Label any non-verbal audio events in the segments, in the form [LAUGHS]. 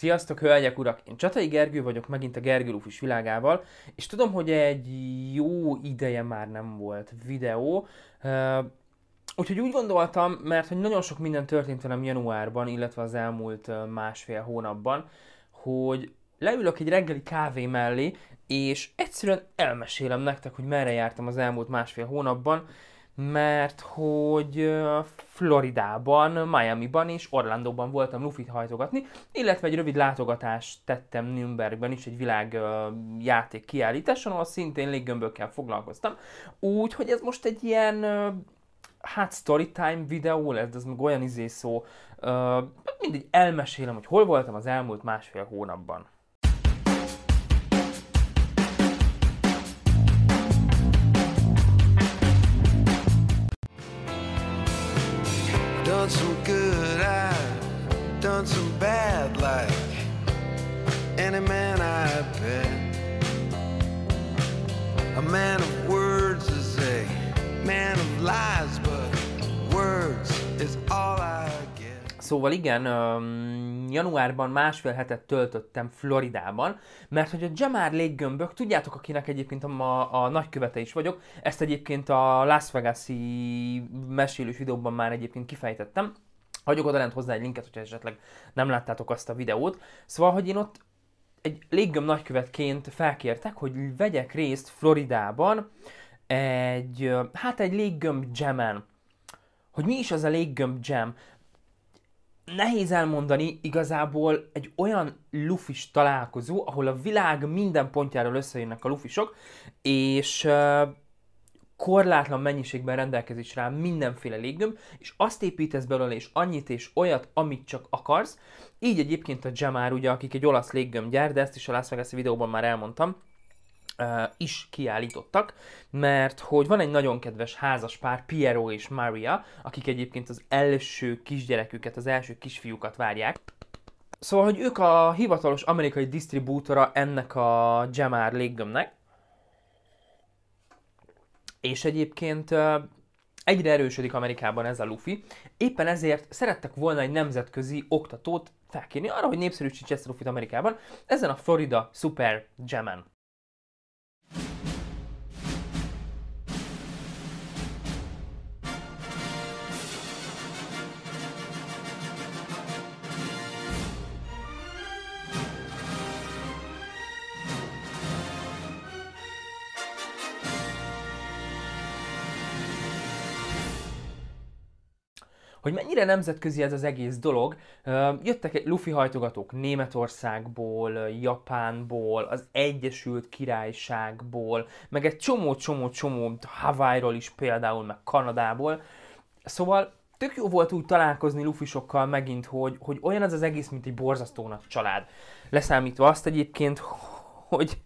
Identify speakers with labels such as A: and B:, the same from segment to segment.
A: Sziasztok, hölgyek, urak! Én Csatai Gergő vagyok, megint a Gergő Lufis világával, és tudom, hogy egy jó ideje már nem volt videó, úgyhogy úgy gondoltam, mert hogy nagyon sok minden történt velem januárban, illetve az elmúlt másfél hónapban, hogy leülök egy reggeli kávé mellé, és egyszerűen elmesélem nektek, hogy merre jártam az elmúlt másfél hónapban, mert hogy Floridában, Miami-ban és Orlandóban voltam lufit hajtogatni, illetve egy rövid látogatást tettem Nürnbergben is egy világjáték kiállításon, ahol szintén léggömbökkel foglalkoztam. Úgyhogy ez most egy ilyen hát storytime videó lesz, de ez meg olyan izé szó, mindig elmesélem, hogy hol voltam az elmúlt másfél hónapban. done some bad like any man I've been. A man of words is a man of lies, but words is all I get. Szóval igen, um, januárban másfél hetet töltöttem Floridában, mert hogy a Jamar Lake gömbök, tudjátok, akinek egyébként a, a nagykövete is vagyok, ezt egyébként a Las Vegas-i mesélős videóban már egyébként kifejtettem, Hagyok oda lent hozzá egy linket, hogyha esetleg nem láttátok azt a videót. Szóval, hogy én ott egy léggöm nagykövetként felkértek, hogy vegyek részt Floridában egy, hát egy léggömb jammen. Hogy mi is az a léggömb jam? Nehéz elmondani, igazából egy olyan lufis találkozó, ahol a világ minden pontjáról összejönnek a lufisok, és korlátlan mennyiségben rendelkezésre áll mindenféle léggömb, és azt építesz belőle, és annyit és olyat, amit csak akarsz. Így egyébként a Jamar, ugye, akik egy olasz gyár, de ezt is a Las Vegas videóban már elmondtam, is kiállítottak, mert hogy van egy nagyon kedves házas pár, Piero és Maria, akik egyébként az első kisgyereküket, az első kisfiúkat várják. Szóval, hogy ők a hivatalos amerikai disztribútora ennek a Jamar léggömnek, és egyébként egyre erősödik Amerikában ez a lufi. Éppen ezért szerettek volna egy nemzetközi oktatót felkérni arra, hogy népszerűsítse ezt a lufit Amerikában, ezen a Florida Super Gemen hogy mennyire nemzetközi ez az egész dolog. Jöttek egy lufi hajtogatók Németországból, Japánból, az Egyesült Királyságból, meg egy csomó-csomó-csomó Hawaii-ról is például, meg Kanadából. Szóval tök jó volt úgy találkozni lufisokkal megint, hogy, hogy olyan az az egész, mint egy borzasztó nagy család. Leszámítva azt egyébként, hogy,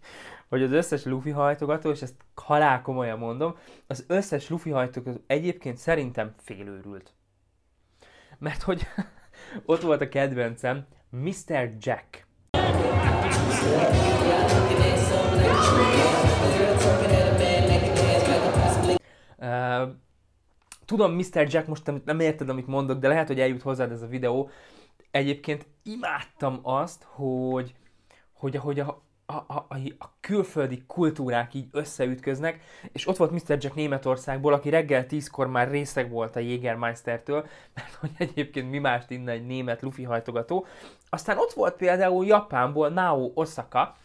A: hogy az összes lufi hajtogató, és ezt halál komolyan mondom, az összes lufi hajtogató egyébként szerintem félőrült mert hogy [LAUGHS] ott volt a kedvencem, Mr. Jack. Uh, tudom, Mr. Jack, most nem érted, amit mondok, de lehet, hogy eljut hozzád ez a videó. Egyébként imádtam azt, hogy, hogy ahogy a, a, a, a külföldi kultúrák így összeütköznek, és ott volt Mr. Jack Németországból, aki reggel tízkor már részeg volt a Jägermeistertől, mert hogy egyébként mi mást innen egy német lufi hajtogató. Aztán ott volt például Japánból Nao Osaka,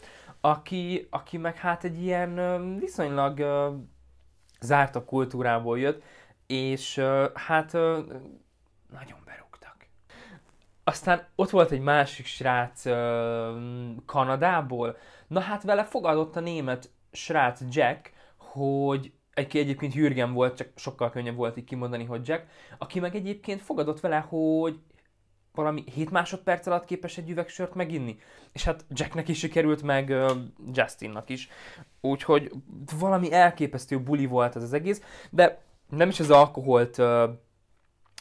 A: aki, aki meg hát egy ilyen viszonylag zárt a kultúrából jött, és hát nagyon berúgtak. Aztán ott volt egy másik srác Kanadából, Na hát vele fogadott a német srác Jack, hogy egy, egyébként Jürgen volt, csak sokkal könnyebb volt így kimondani, hogy Jack, aki meg egyébként fogadott vele, hogy valami 7 másodperc alatt képes egy üvegsört meginni. És hát Jacknek is sikerült, meg Justinnak is. Úgyhogy valami elképesztő buli volt ez az egész, de nem is az alkoholt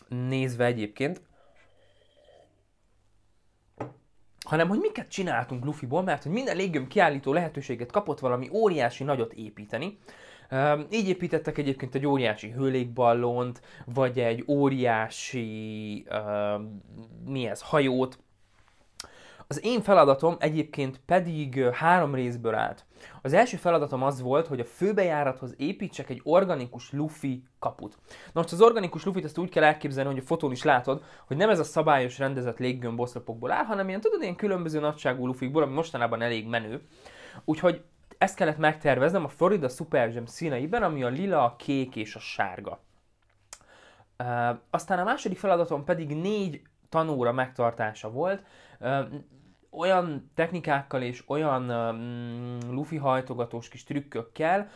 A: nézve egyébként, hanem hogy miket csináltunk Luffyból, mert hogy minden légjön kiállító lehetőséget kapott valami óriási nagyot építeni. Um, így építettek egyébként egy óriási hőlékballont, vagy egy óriási um, mi ez, hajót, az én feladatom egyébként pedig három részből állt. Az első feladatom az volt, hogy a főbejárathoz építsek egy organikus lufi kaput. Na most az organikus lufit ezt úgy kell elképzelni, hogy a fotón is látod, hogy nem ez a szabályos rendezett oszlopokból áll, hanem ilyen, tudod, ilyen különböző nagyságú lufikból, ami mostanában elég menő. Úgyhogy ezt kellett megterveznem a Florida Super Gem színeiben, ami a lila, a kék és a sárga. aztán a második feladatom pedig négy tanóra megtartása volt olyan technikákkal és olyan um, lufi hajtogatós kis trükkökkel,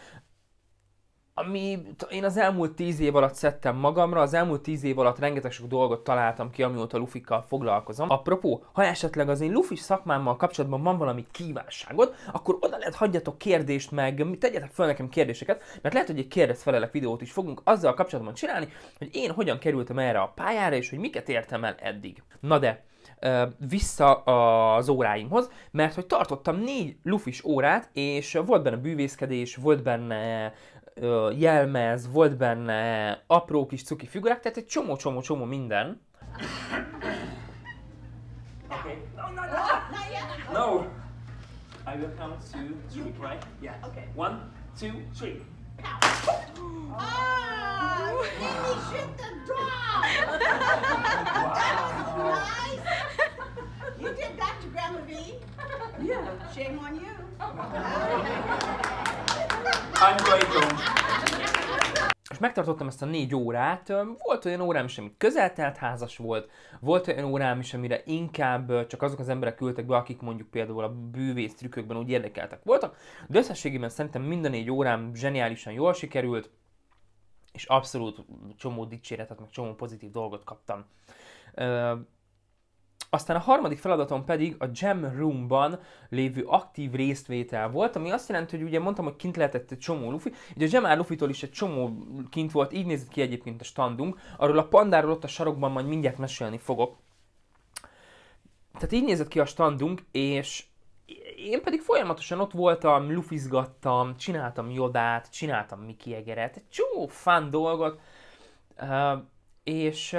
A: ami én az elmúlt tíz év alatt szedtem magamra, az elmúlt tíz év alatt rengeteg sok dolgot találtam ki, amióta lufikkal foglalkozom. Apropó, ha esetleg az én lufi szakmámmal kapcsolatban van valami kívánságod, akkor oda lehet hagyjatok kérdést meg, tegyetek fel nekem kérdéseket, mert lehet, hogy egy kérdezfelelek videót is fogunk azzal kapcsolatban csinálni, hogy én hogyan kerültem erre a pályára, és hogy miket értem el eddig. Na de, vissza az óráimhoz, mert hogy tartottam négy lufis órát, és volt benne bűvészkedés, volt benne jelmez, volt benne apró kis cuki figurák, tehát egy csomó-csomó-csomó minden. Okay. No, no, no. No. I will count to three, right? Yeah. Okay. One, two, three. [LAUGHS] the that was nice. You did that to Grandma V. Yeah. Shame on you. I'm Rachel. megtartottam ezt a négy órát, volt olyan órám is, ami közeltelt házas volt, volt olyan órám is, amire inkább csak azok az emberek küldtek be, akik mondjuk például a bűvész trükkökben úgy érdekeltek voltak, de összességében szerintem minden négy órám zseniálisan jól sikerült, és abszolút csomó dicséretet, meg csomó pozitív dolgot kaptam. Aztán a harmadik feladatom pedig a Jam Roomban lévő aktív résztvétel volt, ami azt jelenti, hogy ugye mondtam, hogy kint lehetett egy csomó lufi, ugye a Jam lufitól is egy csomó kint volt, így nézett ki egyébként a standunk, arról a pandáról ott a sarokban majd mindjárt mesélni fogok. Tehát így nézett ki a standunk, és én pedig folyamatosan ott voltam, lufizgattam, csináltam jodát, csináltam Miki Egeret, egy csomó fán dolgot, és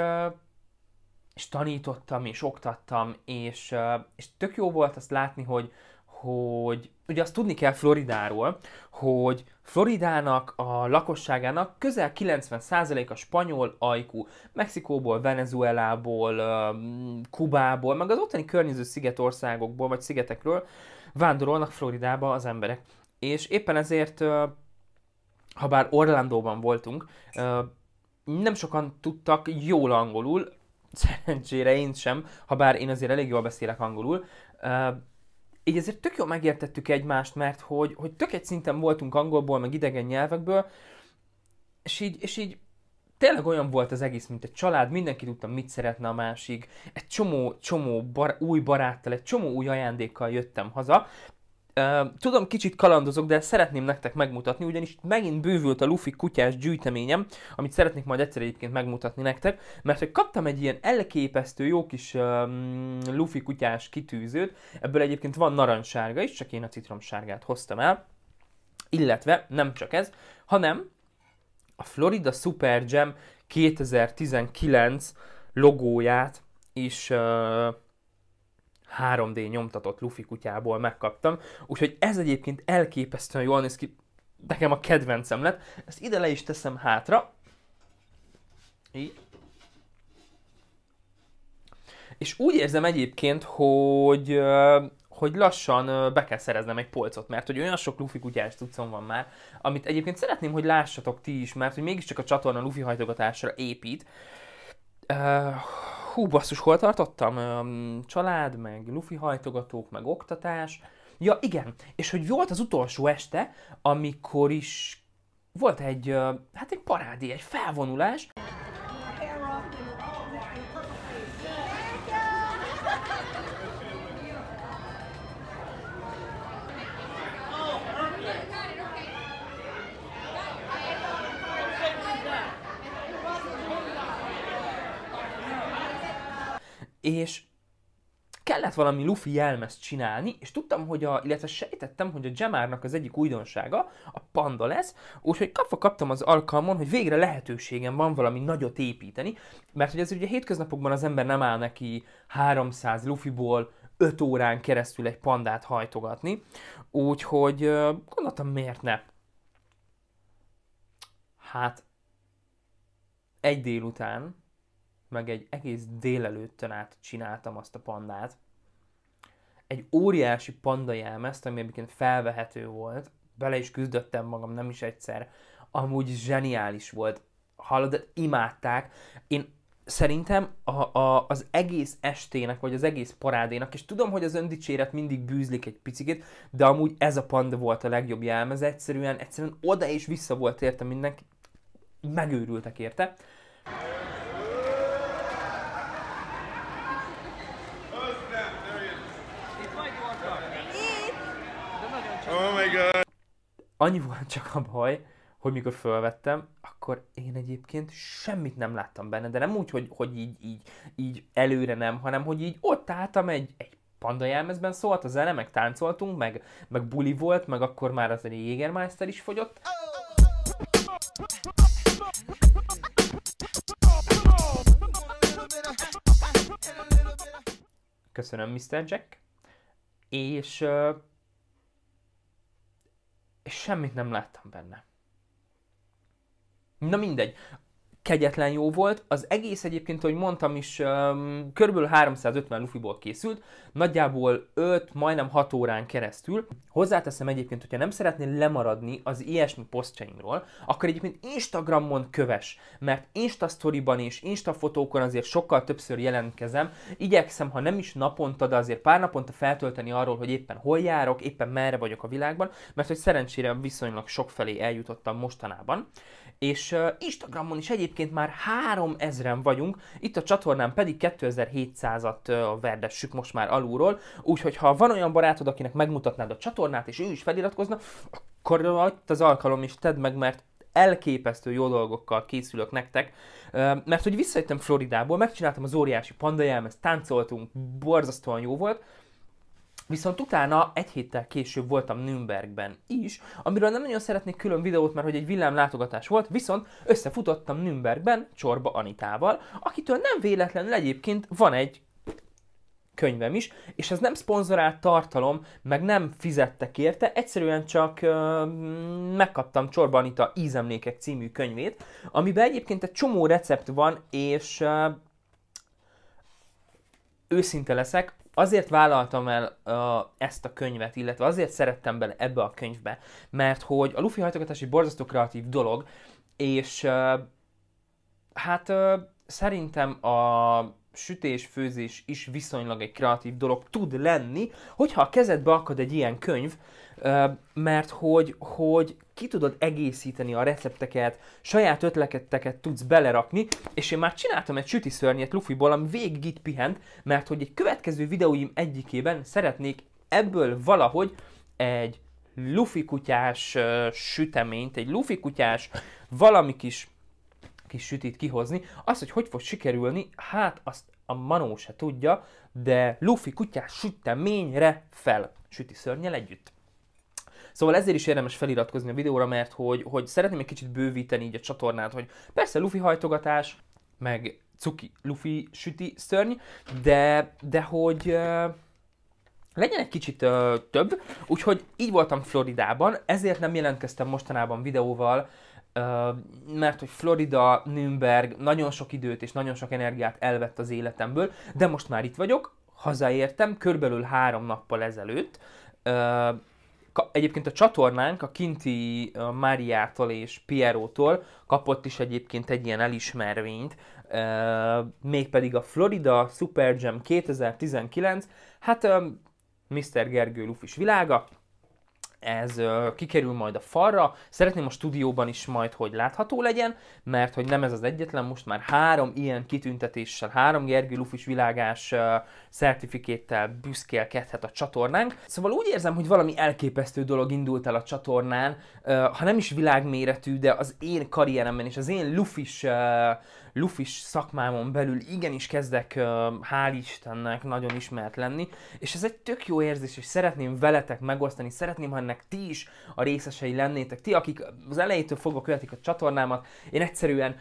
A: és tanítottam, és oktattam, és, és tök jó volt azt látni, hogy, hogy ugye azt tudni kell Floridáról, hogy Floridának a lakosságának közel 90% a spanyol ajkú. Mexikóból, Venezuelából, Kubából, meg az ottani környező szigetországokból, vagy szigetekről vándorolnak Floridába az emberek. És éppen ezért, ha bár Orlandóban voltunk, nem sokan tudtak jól angolul, Szerencsére én sem, ha bár én azért elég jól beszélek angolul. Uh, így ezért tök jól megértettük egymást, mert hogy, hogy tök egy szinten voltunk angolból, meg idegen nyelvekből, és így, és így tényleg olyan volt az egész, mint egy család, mindenki tudta, mit szeretne a másik, egy csomó, csomó bar, új baráttal, egy csomó új ajándékkal jöttem haza, Tudom, kicsit kalandozok, de szeretném nektek megmutatni, ugyanis megint bővült a Luffy kutyás gyűjteményem, amit szeretnék majd egyszer egyébként megmutatni nektek, mert hogy kaptam egy ilyen elképesztő jó kis um, Luffy kutyás kitűzőt, ebből egyébként van narancssárga is, csak én a citromsárgát hoztam el, illetve nem csak ez, hanem a Florida Super Jam 2019 logóját is uh, 3D nyomtatott Luffy kutyából megkaptam, úgyhogy ez egyébként elképesztően jól néz ki, nekem a kedvencem lett. Ezt ide le is teszem hátra. Így. És úgy érzem egyébként, hogy, hogy lassan be kell szereznem egy polcot, mert hogy olyan sok lufi kutyás cuccom van már, amit egyébként szeretném, hogy lássatok ti is, mert hogy mégiscsak a csatorna lufi hajtogatásra épít hú, basszus, hol tartottam? Család, meg lufi hajtogatók, meg oktatás. Ja, igen. És hogy volt az utolsó este, amikor is volt egy, hát egy parádi, egy felvonulás. és kellett valami lufi jelmezt csinálni, és tudtam, hogy a, illetve sejtettem, hogy a Jamárnak az egyik újdonsága a panda lesz, úgyhogy kapva kaptam az alkalmon, hogy végre lehetőségem van valami nagyot építeni, mert hogy ez ugye hétköznapokban az ember nem áll neki 300 lufiból 5 órán keresztül egy pandát hajtogatni, úgyhogy gondoltam, miért ne? Hát, egy délután meg egy egész délelőttön át csináltam azt a pandát. Egy óriási panda jelmezt, ami egyébként felvehető volt, bele is küzdöttem magam, nem is egyszer. Amúgy zseniális volt. Hallod, imádták. Én szerintem a, a, az egész estének, vagy az egész parádénak, és tudom, hogy az öndicséret mindig bűzlik egy picit, de amúgy ez a panda volt a legjobb jelmez, egyszerűen, egyszerűen oda és vissza volt érte mindenki, megőrültek érte. annyi volt [LAUGHS] csak a baj, hogy mikor felvettem, akkor én egyébként semmit nem láttam benne, de nem úgy, hogy, hogy így, így, így előre nem, hanem hogy így ott álltam egy, egy panda jelmezben szólt a zene, meg táncoltunk, meg, meg buli volt, meg akkor már az egy Jägermeister is fogyott. Köszönöm, Mr. Jack. És és semmit nem láttam benne. Na mindegy, kegyetlen jó volt. Az egész egyébként, hogy mondtam is, um, körülbelül 350 lufiból készült, nagyjából 5, majdnem 6 órán keresztül. Hozzáteszem egyébként, hogyha nem szeretnél lemaradni az ilyesmi posztjaimról, akkor egyébként Instagramon köves, mert Insta storyban és Insta fotókon azért sokkal többször jelentkezem. Igyekszem, ha nem is naponta, de azért pár naponta feltölteni arról, hogy éppen hol járok, éppen merre vagyok a világban, mert hogy szerencsére viszonylag sok felé eljutottam mostanában. És Instagramon is egyébként egyébként már 3000-en vagyunk, itt a csatornán pedig 2700-at verdessük most már alulról, úgyhogy ha van olyan barátod, akinek megmutatnád a csatornát, és ő is feliratkozna, akkor itt az alkalom is tedd meg, mert elképesztő jó dolgokkal készülök nektek, mert hogy visszajöttem Floridából, megcsináltam az óriási pandajelmezt, táncoltunk, borzasztóan jó volt, Viszont utána egy héttel később voltam Nürnbergben is, amiről nem nagyon szeretnék külön videót, mert hogy egy villámlátogatás volt, viszont összefutottam Nürnbergben Csorba Anitával, akitől nem véletlenül egyébként van egy könyvem is, és ez nem szponzorált tartalom, meg nem fizettek érte, egyszerűen csak ö, megkaptam Csorba Anita Ízemlékek című könyvét, amiben egyébként egy csomó recept van, és ö, őszinte leszek, azért vállaltam el uh, ezt a könyvet, illetve azért szerettem bele ebbe a könyvbe, mert hogy a Luffy hajtogatás egy borzasztó kreatív dolog, és uh, hát uh, szerintem a sütés-főzés is viszonylag egy kreatív dolog tud lenni, hogyha a kezedbe akad egy ilyen könyv, mert hogy, hogy ki tudod egészíteni a recepteket, saját ötleteket tudsz belerakni, és én már csináltam egy süti szörnyet Lufiból, ami végig itt pihent, mert hogy egy következő videóim egyikében szeretnék ebből valahogy egy Luffy kutyás süteményt, egy Luffy kutyás valami kis kis sütit kihozni. Az, hogy hogy fog sikerülni, hát azt a Manó se tudja, de Luffy kutyás süteményre fel, süti szörnyel együtt. Szóval ezért is érdemes feliratkozni a videóra, mert hogy, hogy szeretném egy kicsit bővíteni így a csatornát, hogy persze Luffy hajtogatás, meg cuki Luffy süti szörny, de, de hogy legyen egy kicsit ö, több, úgyhogy így voltam Floridában, ezért nem jelentkeztem mostanában videóval, mert hogy Florida, Nürnberg nagyon sok időt és nagyon sok energiát elvett az életemből, de most már itt vagyok, hazaértem, körülbelül három nappal ezelőtt. Egyébként a csatornánk a kinti Máriától és Pierótól kapott is egyébként egy ilyen elismervényt, mégpedig a Florida Super Jam 2019, hát Mr. Gergő Lufis világa, ez kikerül majd a falra. Szeretném a stúdióban is majd, hogy látható legyen, mert hogy nem ez az egyetlen, most már három ilyen kitüntetéssel, három Gergő Lufis világás szertifikéttel büszkélkedhet a csatornánk. Szóval úgy érzem, hogy valami elképesztő dolog indult el a csatornán, ha nem is világméretű, de az én karrieremben és az én Lufis lufis szakmámon belül igenis kezdek, hál' Istennek, nagyon ismert lenni, és ez egy tök jó érzés, és szeretném veletek megosztani, szeretném, ha ennek ti is a részesei lennétek, ti, akik az elejétől fogva követik a csatornámat, én egyszerűen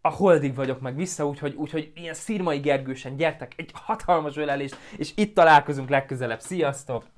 A: a holdig vagyok meg vissza, úgyhogy, úgyhogy ilyen szírmai gergősen gyertek, egy hatalmas ölelést, és itt találkozunk legközelebb. Sziasztok!